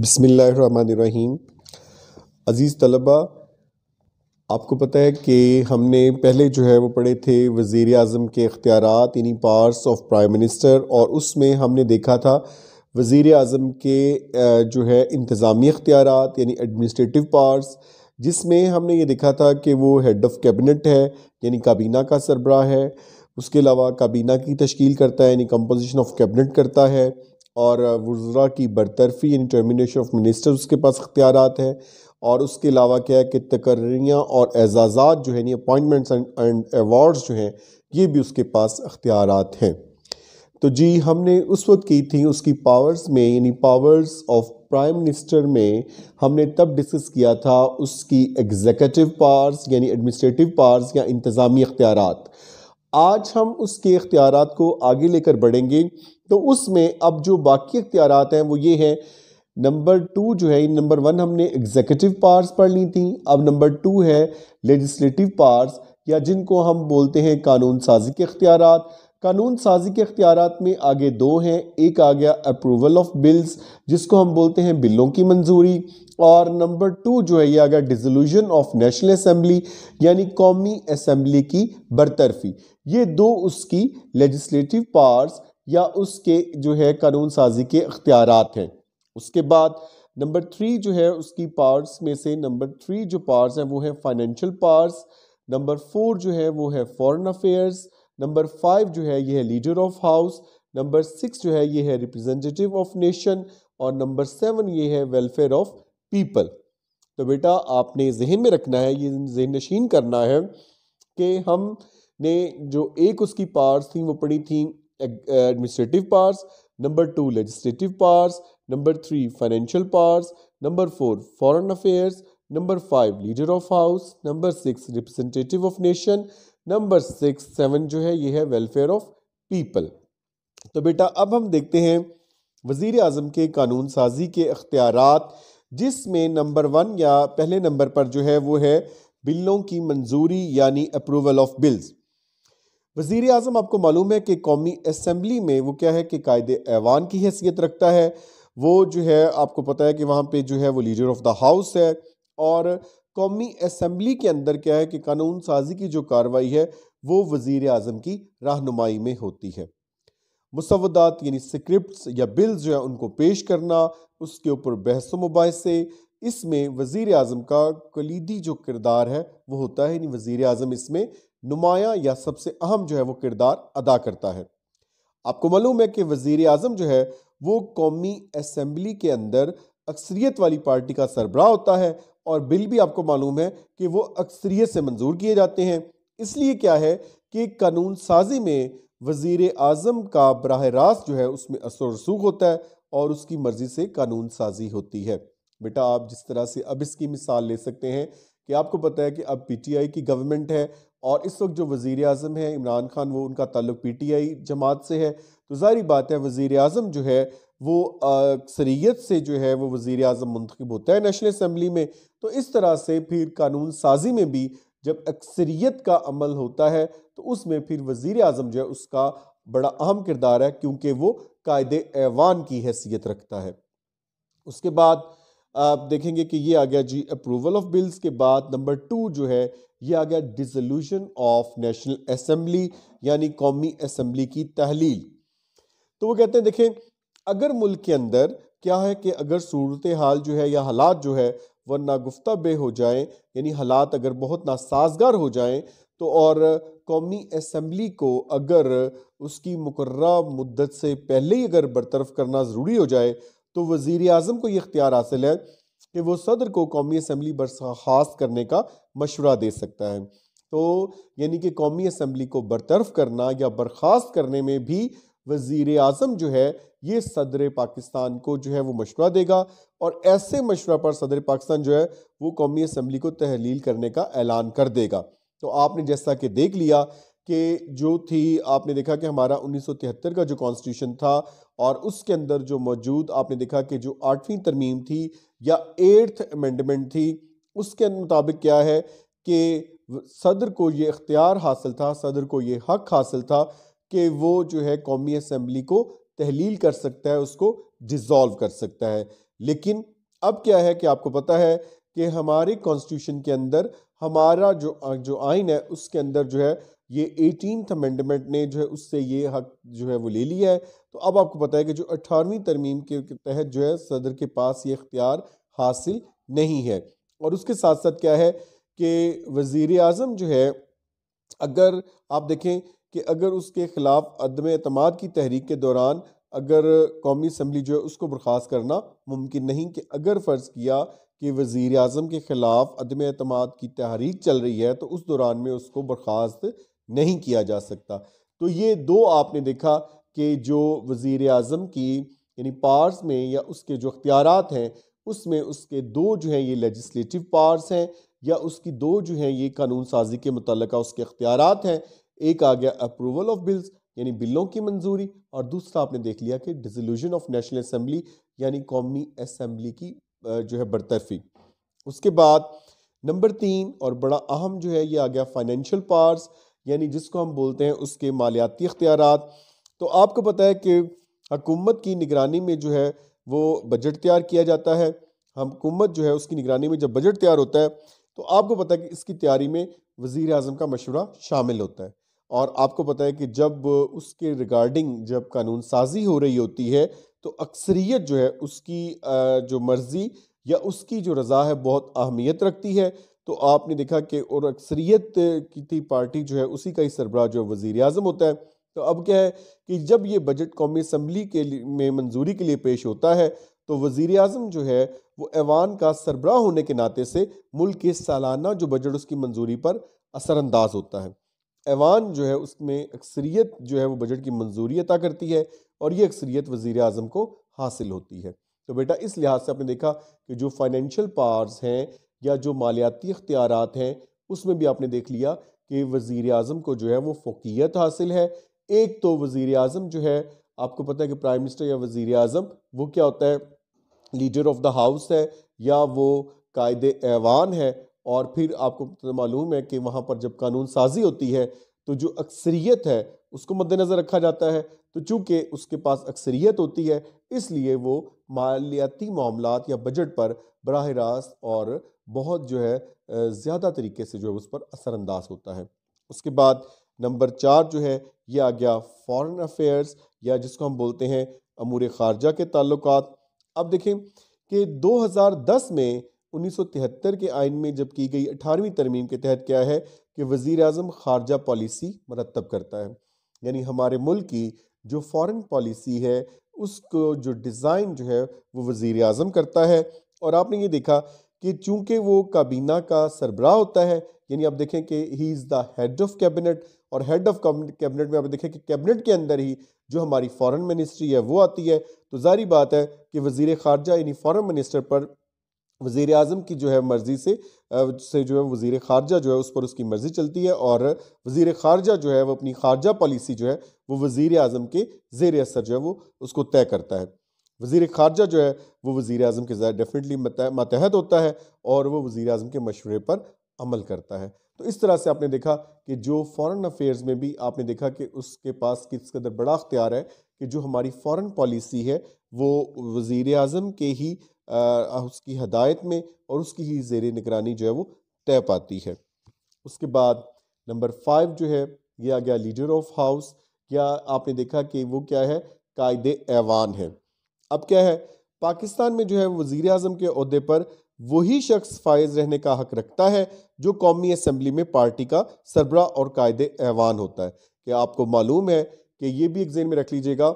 बसमीम अज़ीज़ तलबा आपको पता है कि हमने पहले जो है वो पढ़े थे वज़ी अजम के अख्तियार इन्हीं पार्स ऑफ प्राइम मिनिस्टर और उसमें हमने देखा था वज़ी अजम के जो है इंतज़ामी अख्तियार यानी एडमिनिस्ट्रेटिव पार्स जिसमें हमने ये देखा था कि वो हेड ऑफ़ कैबिनेट है यानी काबीना का सरबरा है उसके अलावा काबीना की तश्ील करता है यानी कंपोजिशन ऑफ कैबिनेट करता है और वज़रा की बरतरफी यानी टर्मिनेशन ऑफ मिनिस्टर उसके पास अख्तियार हैं और उसके अलावा क्या है कि तकर्रियाँ और एजाज़ात जो है अपॉइंटमेंट्स एंड एवॉर्ड्स जो हैं ये भी उसके पास अख्तियार हैं तो जी हमने उस वक्त की थी उसकी पावर्स में यानी पावर्स ऑफ प्राइम मिनिस्टर में हमने तब डिस्कस किया था उसकी एग्जीक्यूटिव पावर्स यानी एडमिनिस्ट्रेटिव पावर्स या इंतज़ामी अख्तियार आज हम उसके अख्तियार को आगे लेकर बढ़ेंगे तो उसमें अब जो बाकी अख्तियार हैं वो ये हैं नंबर टू जो है नंबर वन हमने एग्जीक्यूटिव पावर्स पढ़ ली थी अब नंबर टू है लेजिस्लेटिव पावर्स या जिनको हम बोलते हैं कानून साजी के अख्तियार कानून साजी के अख्तियार में आगे दो हैं एक आ गया अप्रूवल ऑफ बिल्स जिसको हम बोलते हैं बिलों की मंजूरी और नंबर टू जो है ये आ गया डिजोल्यूशन ऑफ नेशनल असम्बली यानी कौमी असम्बली की बरतरफी ये दो उसकी लेजिस्टिव पावर्स या उसके जो है कानून साजी के अख्तियार हैं उसके बाद नंबर थ्री जो है उसकी पार्ट्स में से नंबर थ्री जो पार्ट्स हैं वो है फाइनेंशियल पार्ट्स नंबर फोर जो है वो है फॉरेन अफेयर्स नंबर फाइव जो है ये है leader of house number six जो है ये है रिप्रेजेंटेटिव ऑफ नेशन और नंबर सेवन ये है वेलफेयर ऑफ पीपल तो बेटा आपने जहन में रखना है ये जहन नशीन करना है कि हमने जो एक उसकी पार्ट्स थी वो पढ़ी थी administrative powers number two legislative powers number three financial powers number four foreign affairs number five leader of house number six representative of nation number six seven जो है ये है वेलफेयर ऑफ पीपल तो बेटा अब हम देखते हैं वज़ी अजम के कानून साजी के अख्तियार जिसमें नंबर वन या पहले नंबर पर जो है वो है बिलों की मंजूरी यानी अप्रूवल ऑफ बिल्स वजीर अजम आपको मालूम है कि कौमी असम्बली में वो क्या है कि कायद ऐवान की हैसियत रखता है वो जो है आपको पता है कि वहाँ पर जो है वो लीडर ऑफ द हाउस है और कौमी असम्बली के अंदर क्या है कि कानून साजी की जो कार्रवाई है वो वज़ी अजम की रहनुमाई में होती है मुसवदात यानी स्क्रिप्ट या बिल्स जो है उनको पेश करना उसके ऊपर बहस मुबासे इसमें वज़ी अजम का कलीदी जो किरदार है वो होता है यानी वज़ी अजम इसमें नुमाया या सबसे अहम जो है वो किरदार अदा करता है आपको मालूम है कि वज़ी अजम जो है वो कौमी असम्बली के अंदर अक्सरीत वाली पार्टी का सरबराह होता है और बिल भी आपको मालूम है कि वो अक्सरीत से मंजूर किए जाते हैं इसलिए क्या है कि कानून साजी में वजीर अजम का बरह रास्त जो है उसमें असर रसूख होता है और उसकी मर्ज़ी से कानून साजी होती है बेटा आप जिस तरह से अब इसकी मिसाल ले सकते हैं कि आपको पता है कि अब पीटीआई की गवर्नमेंट है और इस वक्त जो वज़ी अजम है इमरान खान वो उनका ताल्लुक पी टी आई जमात से है तो जारी बात है वज़ी अजम जो है वो अक्सरीत से जो है वो वज़ी अजम मंतखब होता है नेशनल असम्बली में तो इस तरह से फिर कानून साजी में भी जब अक्सरीत का अमल होता है तो उसमें फिर वज़ी अजम जो है उसका बड़ा अहम किरदार है क्योंकि वो कायद ऐवान की हैसियत रखता है उसके बाद आप देखेंगे कि ये आ गया जी अप्रूवल ऑफ बिल्स के बाद नंबर टू जो है ये आ गया डिजोल्यूशन ऑफ नेशनल असम्बली यानी कौमी असम्बली की तहलील तो वो कहते हैं देखें अगर मुल्क के अंदर क्या है कि अगर सूरत हाल जो है या हालात जो है वह नागुफ्ता बे हो जाए यानी हालात अगर बहुत नासाजगार हो जाए तो और कौमी असम्बली को अगर उसकी मुकर मुद्दत से पहले ही अगर बरतरफ करना ज़रूरी हो जाए तो वज़ी अजम को ये इख्तियार हासिल है कि वो सदर को कौमी असम्बली बर्खास्त करने का मशवरा दे सकता है तो यानी कि कौमी असम्बली को बरतरफ करना या बर्खास्त करने में भी वज़ी अजम जो है ये सदर पाकिस्तान को जो है वो मशवरा देगा और ऐसे मशवरा पर सदर पाकिस्तान जो है वो कौमी असम्बली को तहलील करने का ऐलान कर देगा तो आपने जैसा कि देख लिया कि जो थी आपने देखा कि हमारा 1973 का जो कॉन्स्टिट्यूशन था और उसके अंदर जो मौजूद आपने देखा कि जो आठवीं तरमीम थी या एट्थ अमेंडमेंट थी उसके मुताबिक क्या है कि सदर को ये इख्तियार हासिल था सदर को ये हक हासिल था कि वो जो है कौमी असम्बली को तहलील कर सकता है उसको डिज़ोल्व कर सकता है लेकिन अब क्या है कि आपको पता है कि हमारे कॉन्स्टिट्यूशन के अंदर हमारा जो जो आइन है उसके अंदर जो है ये एटीन अमेंडमेंट ने जो है उससे ये हक जो है वो ले लिया है तो अब आपको पता है कि जो अठारहवीं तरमीम के तहत जो है सदर के पास ये इख्तियार हासिल नहीं है और उसके साथ साथ क्या है कि वज़ी अजम जो है अगर आप देखें कि अगर उसके ख़िलाफ़ अदम अतमाद की तहरीक के दौरान अगर कौमी असम्बली जो है उसको बर्खास्त करना मुमकिन नहीं कि अगर फ़र्ज़ किया कि वज़ी अजम के ख़िलाफ़ अदम अतमाद की तहरीक चल रही है तो उस दौरान में उसको बर्खास्त नहीं किया जा सकता तो ये दो आपने देखा कि जो वज़ी अजम की यानी पार्स में या उसके जो अख्तियारत हैं उसमें उसके दो जो हैं ये लेजिस्टिव पार्स हैं या उसकी दो जो हैं ये कानून साजी के मुतल उसके अख्तियारत हैं एक आ गया अप्रूवल ऑफ बिल्स यानी बिलों की मंजूरी और दूसरा आपने देख लिया कि डिजोल्यूशन ऑफ नेशनल असम्बली यानी कौमी असम्बली की जो है बरतरफी उसके बाद नंबर तीन और बड़ा अहम जो है ये आ गया फाइनेंशियल पार्स यानी जिसको हम बोलते हैं उसके मालियाती अख्तियार तो आपको पता है कि हकूमत की निगरानी में जो है वो बजट तैयार किया जाता है हकूमत जो है उसकी निगरानी में जब बजट तैयार होता है तो आपको पता है कि इसकी तैयारी में वज़ी अजम का मशवरा शामिल होता है और आपको पता है कि जब उसके रिगार्डिंग जब कानून साजी हो रही होती है तो अक्सरियत जो है उसकी जो मर्ज़ी या उसकी जो रज़ा है बहुत अहमियत रखती है तो आपने देखा कि और अक्सरियत की पार्टी जो है उसी का ही सरबराह जो है वज़ी अजम होता है तो अब क्या है कि जब ये बजट कौमी असम्बली के में मंजूरी के लिए पेश होता है तो वज़ी अजम जो है वो ऐवान का सरबराह होने के नाते से मुल्क के सालाना जो बजट उसकी मंजूरी पर असरानंदाज होता है ऐवान जो है उसमें अक्सरियत जो है वो बजट की मंजूरी अता करती है और ये अक्सरियत वज़ी अजम को हासिल होती है तो बेटा इस लिहाज से आपने देखा कि जो फाइनेंशियल पावर्स हैं या जो मालियाती अख्तियार हैं उसमें भी आपने देख लिया कि वज़ी अजम को जो है वो फोकियत हासिल है एक तो वज़ी अजम जो है आपको पता है कि प्राइम मिनिस्टर या वज़ी अजम वो क्या होता है लीडर ऑफ द हाउस है या वो कायद ऐवान है और फिर आपको तो मालूम है कि वहाँ पर जब कानून साजी होती है तो जो अक्सरियत है उसको मद्दनज़र रखा जाता है तो चूंकि उसके पास अक्सरियत होती है इसलिए वो मालियाती मामला या बजट पर बरह रास्त और बहुत जो है ज़्यादा तरीके से जो है उस पर असरानंदाज होता है उसके बाद नंबर चार जो है ये आ गया फॉरेन अफेयर्स या जिसको हम बोलते हैं अमूर ख़ारजा के ताल्लुक अब देखें कि 2010 में 1973 के आइन में जब की गई अठारहवीं तरमीम के तहत क्या है कि वज़ी अजम ख़ारजा पॉलिसी मरतब करता है यानी हमारे मुल्क की जो फॉरेन पॉलिसी है उसको जो डिज़ाइन जो है वो वज़ी अजम करता है और आपने ये देखा कि चूंकि वो काबीना का सरबरा होता है यानी आप देखें कि he is the head of cabinet और हेड ऑफ़ कैबिनेट में आप देखें कि कैबिनेट के अंदर ही जो हमारी फॉरेन मिनिस्ट्री है वो आती है तो जारी बात है कि वज़ी ख़ारजा यानी फॉरेन मिनिस्टर पर वज़ी अजम की जो है मर्ज़ी से से जो है वज़ी ख़ारजा जो है उस पर उसकी मर्ज़ी चलती है और वज़ी ख़ारजा जो है वो अपनी ख़ारजा पॉलिसी जो है वो वज़ी अजम के जेर असर जो है वो उसको तय करता है वज़ी ख़ारजा जो है वो वज़ी अजम के डेफिनेटली मातहत होता है और वह वज़ी अजम के मशवरे पर अमल करता है तो इस तरह से आपने देखा कि जो फॉरेन अफेयर्स में भी आपने देखा कि उसके पास किस कदर बड़ा अख्तियार है कि जो हमारी फॉरेन पॉलिसी है वो वज़ी अजम के ही आ, उसकी हदायत में और उसकी ही जेर निगरानी जो है वो तय पाती है उसके बाद नंबर फाइव जो है ये आ गया लीडर ऑफ हाउस या आपने देखा कि वो क्या है कायद ऐवान है अब क्या है पाकिस्तान में जो है वज़ी अजम के अहदे पर वही शख्स फायज रहने का हक रखता है जो कौमी असम्बली में पार्टी का सरबरा और कायद ऐवान होता है कि आपको मालूम है कि ये भी एक जेन में रख लीजिएगा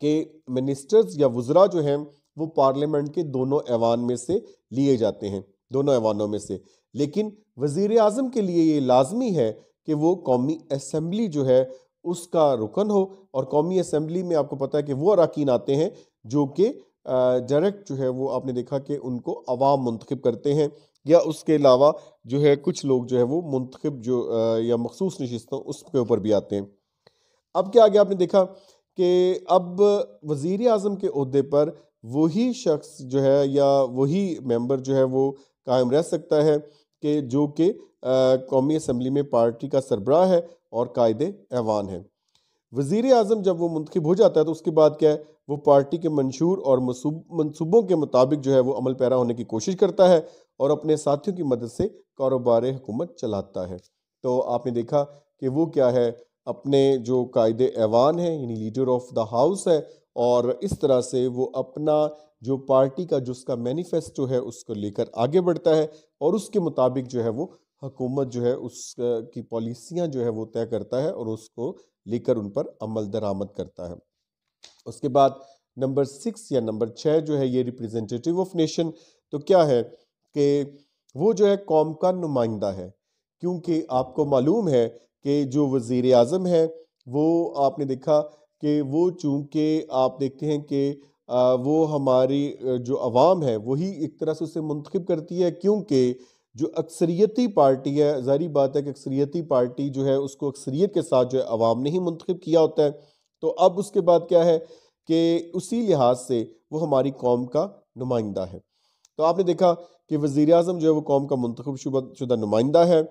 कि मिनिस्टर्स या वज़रा जो हैं वो पार्लियामेंट के दोनों ऐवान में से लिए जाते हैं दोनों ऐवानों में से लेकिन वज़ी अजम के लिए ये लाजमी है कि वो कौमी असम्बली जो है उसका रुकन हो और कौमी असम्बली में आपको पता है कि वो अरकान आते हैं जो कि डायरेक्ट जो है वो आपने देखा कि उनको अवाम मंतखब करते हैं या उसके अलावा जो है कुछ लोग जो है वो मंतखब जो या मखसूस नशस्तों उसके ऊपर भी आते हैं अब क्या आगे आपने देखा कि अब वज़ी अजम के अहदे पर वही शख्स जो है या वही मेंबर जो है वो कायम रह सकता है कि जो कि कौमी असम्बली में पार्टी का सरबराह है और कायद ऐवान है वज़ी अजम जब वो मंतखब हो जाता है तो उसके बाद क्या है वो पार्टी के मंशूर और मनसूबों के मुताबिक जो है वो अमल पैरा होने की कोशिश करता है और अपने साथियों की मदद से कारोबार हुकूमत चलाता है तो आपने देखा कि वो क्या है अपने जो कायद ऐवान है यानी लीडर ऑफ द हाउस है और इस तरह से वो अपना जो पार्टी का जो उसका मैनिफेस्टो है उसको लेकर आगे बढ़ता है और उसके मुताबिक जो है वो हकूमत जो है उसकी पॉलिसियाँ जो है वो तय करता है और उसको लेकर उन पर अमल दरामद करता है उसके बाद नंबर सिक्स या नंबर छः जो है ये रिप्रेजेंटेटिव ऑफ नेशन तो क्या है कि वो जो है कौम का नुमाइंदा है क्योंकि आपको मालूम है कि जो वज़ी अजम है वो आपने देखा कि वो चूँकि आप देखते हैं कि वो हमारी जो आवाम है वही एक तरह से उसे मंतखब करती है क्योंकि जो अक्सरीती पार्टी है जहरी बात है कि अक्सरीती पार्टी जो है उसको अक्सरीत के साथ जो है आवाम ने ही मंतखब किया होता है तो अब उसके बाद क्या है कि उसी लिहाज से वो हमारी कौम का नुमाइंदा है तो आपने देखा कि वज़ी अजम जो है वो कौम का मंतखब शुदा नुमाइंदा है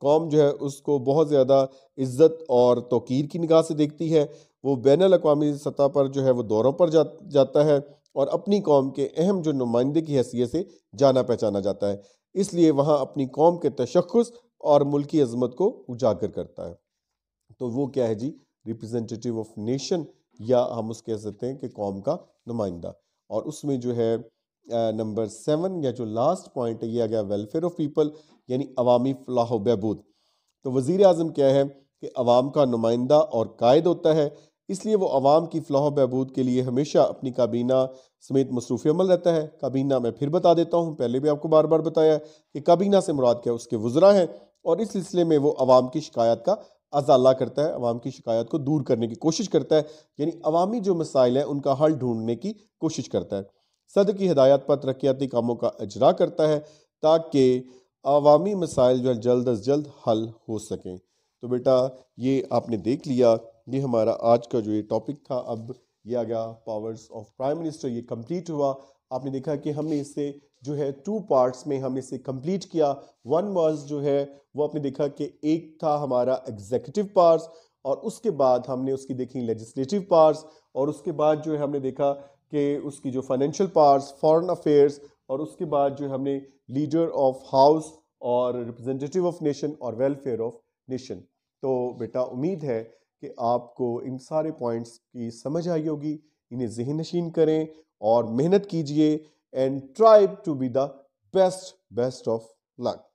कौम जो है उसको बहुत ज़्यादा इज़्ज़त और तोकीर की निगाह से देखती है वो बैन अवी सतह पर जो है वो दौरों पर जा जाता है और अपनी कौम के अहम जो नुमाइंदे की हैसियत से जाना पहचाना जाता है इसलिए वहाँ अपनी कौम के तशखस और मुल्की अजमत को उजागर करता है तो वो क्या है जी रिप्रजेंटेटिव ऑफ नेशन या हम उस कह सकते हैं कि कौम का नुमाइंदा और उसमें जो है नंबर सेवन या जो लास्ट पॉइंट है ये आ गया वेलफेयर ऑफ पीपल यानी अवामी फलाह बहबूद तो वज़ी अजम क्या है कि अवाम का नुमाइंदा और कायद होता है इसलिए वो अवाम की फलाह बहबूद के लिए हमेशा अपनी काबीना समेत मसरूफ़ अमल रहता है काबीना मैं फिर बता देता हूँ पहले भी आपको बार बार बताया कि काबीना से मुराद क्या उसके वज़रा हैं और इस सिलसिले में वो अवाम की शिकायत का अजाला करता है अवाम की शिकायत को दूर करने की कोशिश करता है यानी अवामी जो मसाइल हैं उनका हल ढूंढने की कोशिश करता है सद की हदायत पर तरक्याती कामों का अजरा करता है ताकि आवामी मसाइल जो है जल्द अज जल्द हल हो सकें तो बेटा ये आपने देख लिया ये हमारा आज का जो ये टॉपिक था अब ये आ गया पावर्स ऑफ प्राइम मिनिस्टर ये कंप्लीट हुआ आपने देखा कि हमने इसे जो है टू पार्ट्स में हमने इसे कंप्लीट किया वन वर्स जो है वो आपने देखा कि एक था हमारा एग्जीक्यूटिव पार्ट्स और उसके बाद हमने उसकी देखी लेजिस्लेटिव पार्ट्स और उसके बाद जो है हमने देखा कि उसकी जो फाइनेंशियल पार्ट्स फॉरेन अफेयर्स और उसके बाद जो हमने लीडर ऑफ हाउस और रिप्रेजेंटेटिव ऑफ नेशन और वेलफेयर ऑफ नेशन तो बेटा उम्मीद है कि आपको इन सारे पॉइंट्स की समझ आई होगी इन्हें जहन नशीन करें और मेहनत कीजिए and try to be the best best of luck